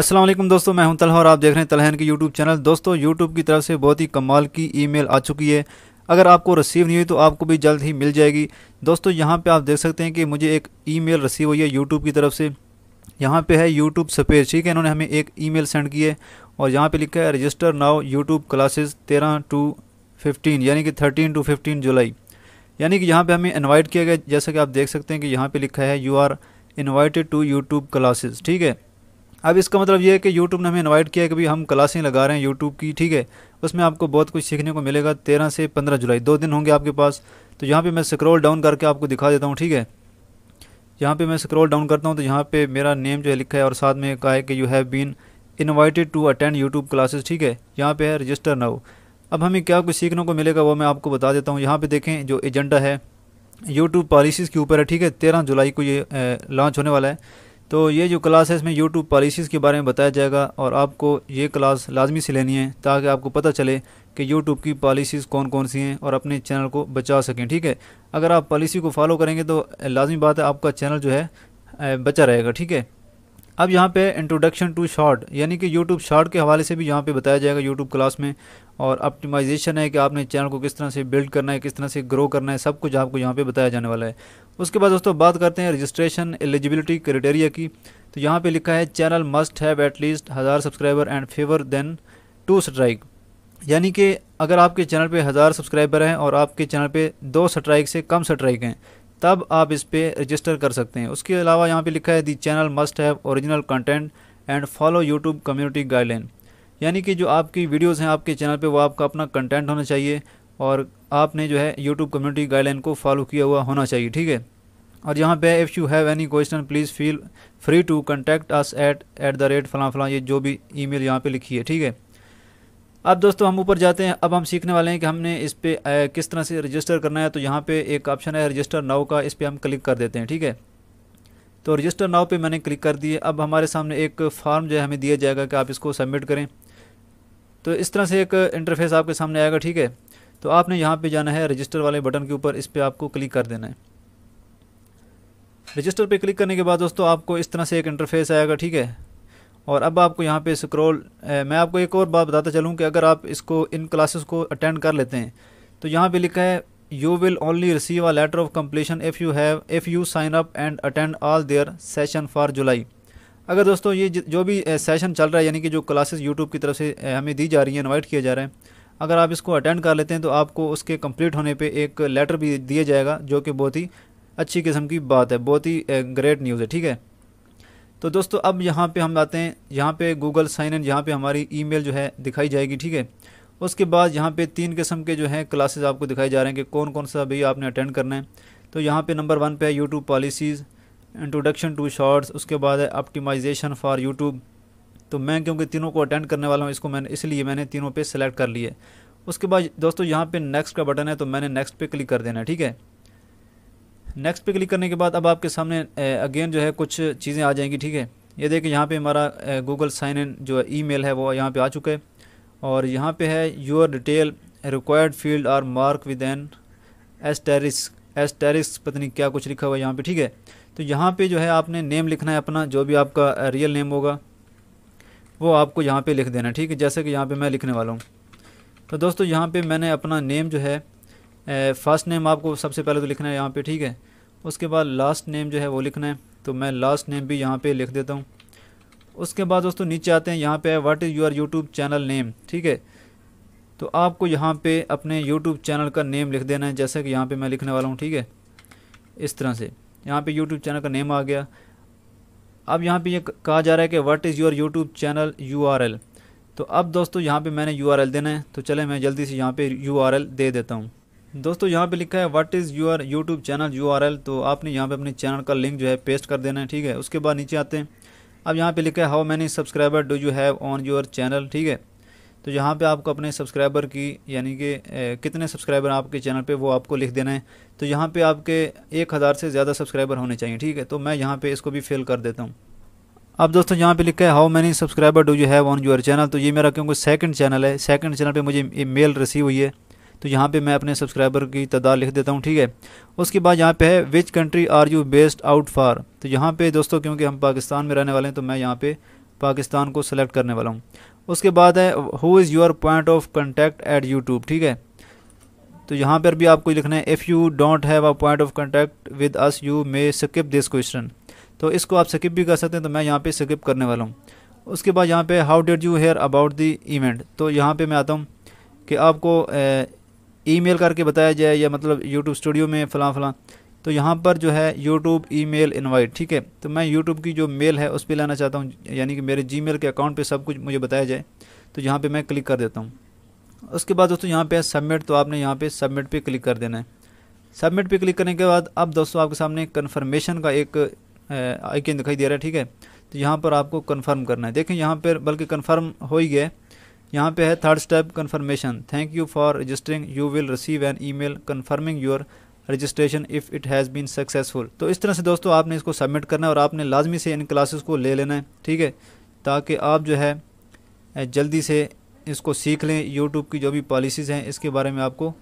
असलम दोस्तों मैं हूं तलहा और आप देख रहे हैं तलहन के YouTube चैनल दोस्तों YouTube की तरफ से बहुत ही कमाल की ईमेल आ चुकी है अगर आपको रिसीव नहीं हुई तो आपको भी जल्द ही मिल जाएगी दोस्तों यहां पे आप देख सकते हैं कि मुझे एक ईमेल रिसीव हुई है YouTube की तरफ से यहाँ पे है यूट्यूब सपेज ठीक है इन्होंने हमें एक ई सेंड की है और यहाँ पर लिखा है रजिस्टर नाव यूट्यूब क्लासेज तेरह टू फिफ्टीन यानी कि थर्टीन टू फिफ्टीन जुलाई यानी कि यहाँ पर हमें इनवाइट किया गया जैसा कि आप देख सकते हैं कि यहाँ पर लिखा है you are invited to YouTube classes ठीक है अब इसका मतलब ये है कि यूट्यूब ने हमें इनवाइट किया है कि भाई हम क्लासें लगा रहे हैं यूट्यूब की ठीक है उसमें आपको बहुत कुछ सीखने को मिलेगा तेरह से पंद्रह जुलाई दो दिन होंगे आपके पास तो यहाँ पर मैं स्क्रॉल डाउन करके आपको दिखा देता हूँ ठीक है यहाँ पे मैं स्क्रॉल डाउन करता हूँ तो यहाँ पे मेरा नेम जो है लिखा है और साथ में कहा है कि you have been invited to attend YouTube classes ठीक है यहाँ पे है रजिस्टर नाउ अब हमें क्या कुछ सीखने को मिलेगा वो मैं आपको बता देता हूँ यहाँ पे देखें जो एजेंडा है यूट्यूब पॉलिसीज़ के ऊपर है ठीक है तेरह जुलाई को ये लॉन्च होने वाला है तो ये जो क्लास है इसमें यूट्यूब पॉलिसीज़ के बारे में बताया जाएगा और आपको ये क्लास लाजमी से लेनी है ताकि आपको पता चले कि यूट्यूब की पॉलिसीज़ कौन कौन सी हैं और अपने चैनल को बचा सकें ठीक है अगर आप पॉलिसी को फॉलो करेंगे तो लाजमी बात है आपका चैनल जो है बचा रहेगा ठीक है अब यहाँ पे इंट्रोडक्शन टू शॉर्ट यानी कि यूट्यूब शॉर्ट के हवाले से भी यहाँ पे बताया जाएगा यूट्यूब क्लास में और ऑप्टिमाइजेशन है कि आपने चैनल को किस तरह से बिल्ड करना है किस तरह से ग्रो करना है सब कुछ आपको यहाँ पे बताया जाने वाला है उसके बाद दोस्तों बात करते हैं रजिस्ट्रेशन एलिजिबिलिटी क्राइटेरिया की तो यहाँ पर लिखा है चैनल मस्ट हैव एटलीस्ट हज़ार subscriber and fewer than two strike यानी कि अगर आपके चैनल पर हज़ार सब्सक्राइबर हैं और आपके चैनल पर दो स्ट्राइक से कम स्ट्राइक हैं तब आप इस पर रजिस्टर कर सकते हैं उसके अलावा यहाँ पे लिखा है the channel must have original content and follow YouTube community guideline यानी कि जो आपकी वीडियोस हैं आपके चैनल पे वो आपका अपना कंटेंट होना चाहिए और आपने जो है यूट्यूब कम्युनिटी गाइडलाइन को फॉलो किया हुआ होना चाहिए ठीक है और यहाँ पे if you have any question please feel free to contact us at at the rate फलां फलां ये जो भी ई मेल यहाँ पर लिखी है ठीक है अब दोस्तों हम ऊपर जाते हैं अब हम सीखने वाले हैं कि हमने इस पर किस तरह से रजिस्टर करना है तो यहाँ पे एक ऑप्शन है रजिस्टर नाव का इस पर हम क्लिक कर देते हैं ठीक है तो रजिस्टर नाव पे मैंने क्लिक कर दिए अब हमारे सामने एक फॉर्म जो है हमें दिया जाएगा कि आप इसको सबमिट करें तो इस तरह से एक इंटरफेस आपके सामने आएगा ठीक है तो आपने यहाँ पर जाना है रजिस्टर वाले बटन के ऊपर इस पर आपको क्लिक कर देना है रजिस्टर पर क्लिक करने के बाद दोस्तों आपको इस तरह से एक इंटरफेस आएगा ठीक है और अब आपको यहाँ पे स्क्रॉल मैं आपको एक और बात बताता चलूँ कि अगर आप इसको इन क्लासेस को अटेंड कर लेते हैं तो यहाँ पे लिखा है you will only receive a letter of completion if you have if you sign up and attend all their session for July अगर दोस्तों ये जो भी सेशन चल रहा है यानी कि जो क्लासेस यूट्यूब की तरफ से हमें दी जा रही है इन्वाइट किया जा रहा है अगर आप इसको अटेंड कर लेते हैं तो आपको उसके कम्प्लीट होने पर एक लेटर भी दिया जाएगा जो कि बहुत ही अच्छी किस्म की बात है बहुत ही ग्रेट न्यूज़ है ठीक है तो दोस्तों अब यहाँ पे हम आते हैं यहाँ पे गूगल साइन इन यहाँ पे हमारी ईमेल जो है दिखाई जाएगी ठीक है उसके बाद यहाँ पे तीन किस्म के जो हैं क्लासेस आपको दिखाई जा रहे हैं कि कौन कौन सा भी आपने अटेंड करना है तो यहाँ पे नंबर वन पे है YouTube policies introduction to shorts उसके बाद है ऑप्टिमाइजेशन फॉर यूट्यूब तो मैं क्योंकि तीनों को अटेंड करने वाला हूँ इसको मैंने इसलिए मैंने तीनों पर सेलेक्ट कर लिए उसके बाद दोस्तों यहाँ पर नेक्स्ट का बटन है तो मैंने नेक्स्ट पे क्लिक कर देना है ठीक है नेक्स्ट पे क्लिक करने के बाद अब आपके सामने अगेन जो है कुछ चीज़ें आ जाएंगी ठीक है ये देखिए यहाँ पे हमारा गूगल साइन इन जो ईमेल है वो यहाँ पे आ चुका है और यहाँ पे है your detail required field are mark with an asterisk asterisk पता नहीं क्या कुछ लिखा हुआ है यहाँ पर ठीक है तो यहाँ पर जो है आपने नेम लिखना है अपना जो भी आपका रियल नेम होगा वो आपको यहाँ पर लिख देना ठीक है जैसे कि यहाँ पर मैं लिखने वाला हूँ तो दोस्तों यहाँ पे मैंने अपना नेम जो है फ़र्स्ट नेम आपको सबसे पहले तो लिखना है यहाँ पे ठीक है उसके बाद लास्ट नेम जो है वो लिखना है तो मैं लास्ट नेम भी यहाँ पे लिख देता हूँ उसके बाद दोस्तों नीचे आते हैं यहाँ पे है what is your YouTube channel name ठीक है तो आपको यहाँ पे अपने यूट्यूब चैनल का नेम लिख देना है जैसा कि यहाँ पर मैं लिखने वाला हूँ ठीक है इस तरह से यहाँ पर यूट्यूब चैनल का नेम आ गया अब यहाँ पर यह कहा जा रहा है कि what is your YouTube channel you तो अब दोस्तों यहाँ पर मैंने यू देना है तो चले मैं जल्दी से यहाँ पर यू दे देता हूँ दोस्तों यहाँ पे लिखा है what is your YouTube channel you तो आपने यहाँ पे अपने चैनल का लिंक जो है पेस्ट कर देना है ठीक है उसके बाद नीचे आते हैं अब यहाँ पे लिखा है how many subscriber do you have on your channel ठीक है तो यहाँ पे आपको अपने सब्सक्राइबर की यानी कि कितने सब्सक्राइबर आपके चैनल पर वो आपको लिख देना है तो यहाँ पर आपके एक हज़ार से ज़्यादा सब्सक्राइबर होने चाहिए ठीक है तो मैं यहाँ पर इसको भी फेल कर देता हूँ अब दोस्तों यहाँ पे लिखा है how many subscriber do you have on your channel तो ये मेरा क्योंकि सेकंड चैनल है सेकंड चैनल पे मुझे मेल रिसीव हुई है तो यहाँ पे मैं अपने सब्सक्राइबर की तदाद लिख देता हूँ ठीक है उसके बाद यहाँ पे है which country are you based out far तो यहाँ पे दोस्तों क्योंकि हम पाकिस्तान में रहने वाले हैं तो मैं यहाँ पे पाकिस्तान को सिलेक्ट करने वाला हूँ उसके बाद है who is your point of contact at YouTube ठीक है तो यहाँ पर भी आपको लिखना है if you don't have a point of contact with us you may skip this question तो इसको आप स्किप भी कर सकते हैं तो मैं यहाँ पे स्किप करने वाला हूँ उसके बाद यहाँ पे how did you hear about the event तो यहाँ पे मैं आता हूँ कि आपको ईमेल करके बताया जाए या मतलब यूट्यूब स्टूडियो में फ़लाँ फ़लाँ तो यहाँ पर जो है यूट्यूब ई मेल इन्वाइट ठीक है तो मैं यूट्यूब की जो मेल है उस पर लाना चाहता हूँ यानी कि मेरे जी के अकाउंट पर सब कुछ मुझे बताया जाए तो यहाँ पर मैं क्लिक कर देता हूँ उसके बाद दोस्तों यहाँ है सबमिट तो आपने यहाँ पर सबमिट पर क्लिक कर देना है सबमिट पे क्लिक करने के बाद अब दोस्तों आपके सामने कन्फर्मेशन का एक आइकन दिखाई दे रहा है ठीक है तो यहाँ पर आपको कन्फर्म करना है देखें यहाँ पर बल्कि कन्फर्म हो ही गया यहाँ पे है third step confirmation thank you for registering you will receive an email confirming your registration if it has been successful तो इस तरह से दोस्तों आपने इसको सबमिट करना है और आपने लाजमी से इन क्लासेस को ले लेना है ठीक है ताकि आप जो है जल्दी से इसको सीख लें यूट्यूब की जो भी पॉलिसीज़ हैं इसके बारे में आपको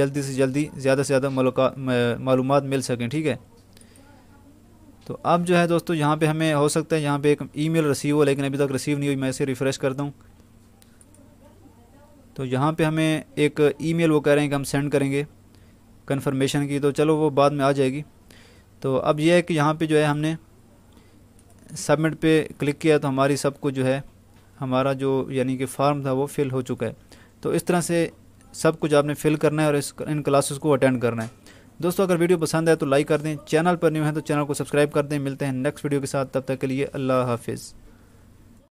जल्दी से जल्दी ज़्यादा से ज़्यादा मालूम मिल सकें ठीक है तो अब जो है दोस्तों यहाँ पे हमें हो सकता है यहाँ पे एक ईमेल रिसीव हो लेकिन अभी तक रिसीव नहीं हुई मैं इसे रिफ़्रेश करता हूँ तो यहाँ पे हमें एक ईमेल वो कह रहे हैं कि हम सेंड करेंगे कन्फर्मेशन की तो चलो वो बाद में आ जाएगी तो अब यह है कि यहाँ पे जो है हमने सबमिट पे क्लिक किया तो हमारी सब कुछ जो है हमारा जो यानी कि फॉर्म था वो फिल हो चुका है तो इस तरह से सब कुछ आपने फिल करना है और इस इन क्लासेस को अटेंड करना है दोस्तों अगर वीडियो पसंद आए तो लाइक कर दें चैनल पर न्यू है तो चैनल को सब्सक्राइब कर दें मिलते हैं नेक्स्ट वीडियो के साथ तब तक के लिए अल्लाह हाफिज़